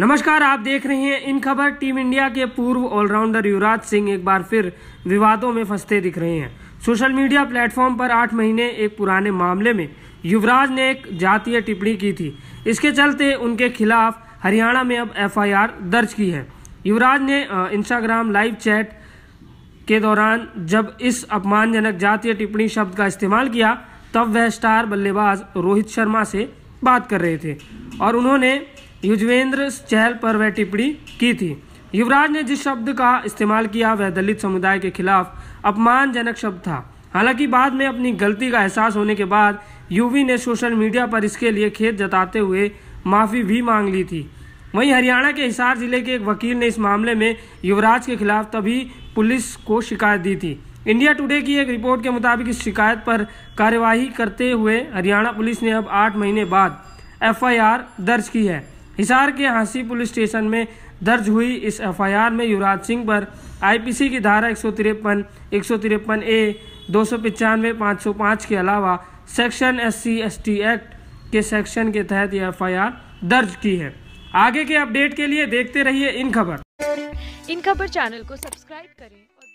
नमस्कार आप देख रहे हैं इन खबर टीम इंडिया के पूर्व ऑलराउंडर युवराज सिंह एक बार फिर विवादों में फंसते दिख रहे हैं सोशल मीडिया प्लेटफॉर्म पर आठ महीने एक पुराने मामले में युवराज ने एक जातीय टिप्पणी की थी इसके चलते उनके खिलाफ हरियाणा में अब एफआईआर दर्ज की है युवराज ने इंस्टाग्राम लाइव चैट के दौरान जब इस अपमानजनक जातीय टिप्पणी शब्द का इस्तेमाल किया तब वह स्टार बल्लेबाज रोहित शर्मा से बात कर रहे थे और उन्होंने युजवेंद्र चहल पर वह टिप्पणी की थी युवराज ने जिस शब्द का इस्तेमाल किया वह दलित समुदाय के खिलाफ अपमानजनक शब्द था हालांकि बाद में अपनी गलती का एहसास होने के बाद यूवी ने सोशल मीडिया पर इसके लिए खेद जताते हुए माफ़ी भी मांग ली थी वहीं हरियाणा के हिसार जिले के एक वकील ने इस मामले में युवराज के खिलाफ तभी पुलिस को शिकायत दी थी इंडिया टुडे की एक रिपोर्ट के मुताबिक इस शिकायत पर कार्यवाही करते हुए हरियाणा पुलिस ने अब आठ महीने बाद एफआईआर दर्ज की है हिसार के हांसी पुलिस स्टेशन में दर्ज हुई इस एफ में युवराज सिंह पर आईपीसी की धारा एक सौ तिरपन एक सौ तिरपन ए दो सौ पचानवे पाँच सौ पाँच के अलावा section S C S T act के सेक्शन के तहत यह एफ दर्ज की है आगे के अपडेट के लिए देखते रहिए इन खबर इन खबर चैनल को सब्सक्राइब करें और